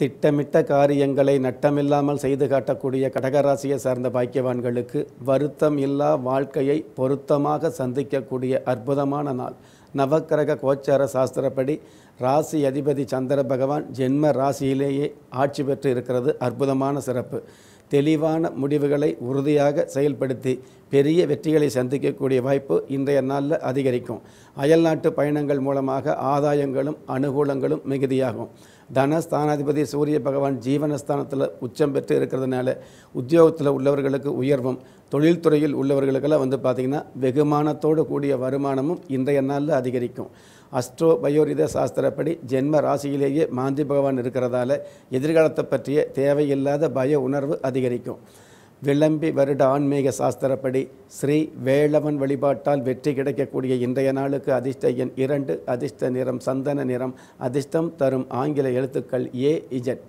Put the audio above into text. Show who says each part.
Speaker 1: திட்டமிட்ட காரியங்களை நட்டமில்லாமல் செய்து காட்டக்கூடிய கடகராசியை சார்ந்த பாக்கியவான்களுக்கு வருத்தம் இல்லா வாழ்க்கையை பொருத்தமாக சந்திக்கக்கூடிய அற்புதமான நாள் நவக்கிரக கோச்சார சாஸ்திரப்படி ராசி அதிபதி சந்திர பகவான் ஜென்ம ராசியிலேயே ஆட்சி பெற்று இருக்கிறது அற்புதமான சிறப்பு தெளிவான முடிவுகளை உறுதியாக செயல்படுத்தி பெரிய வெற்றிகளை சந்திக்கக்கூடிய வாய்ப்பு இன்றைய நாளில் அதிகரிக்கும் அயல்நாட்டு பயணங்கள் மூலமாக ஆதாயங்களும் அனுகூலங்களும் மிகுதியாகும் தனஸ்தானாதிபதி சூரிய பகவான் ஜீவனஸ்தானத்தில் உச்சம் பெற்று இருக்கிறதுனால உத்தியோகத்தில் உள்ளவர்களுக்கு உயர்வும் தொழில்துறையில் உள்ளவர்களுக்கெல்லாம் வந்து பார்த்திங்கன்னா வெகுமானத்தோடு கூடிய வருமானமும் இன்றைய நாளில் அதிகரிக்கும் அஸ்ட்ரோ பயோரித சாஸ்திரப்படி ஜென்ம ராசியிலேயே மாந்தி பகவான் இருக்கிறதால எதிர்காலத்தை பற்றிய தேவையில்லாத பய உணர்வு அதிகரிக்கும் விளம்பி வருட ஆன்மீக சாஸ்திரப்படி ஸ்ரீ வேளவன் வழிபாட்டால் வெற்றி கிடைக்கக்கூடிய இன்றைய நாளுக்கு அதிர்ஷ்ட எண் இரண்டு அதிர்ஷ்ட நிறம் சந்தன நிறம் அதிர்ஷ்டம் தரும் ஆங்கில எழுத்துக்கள் ஏ இஜட்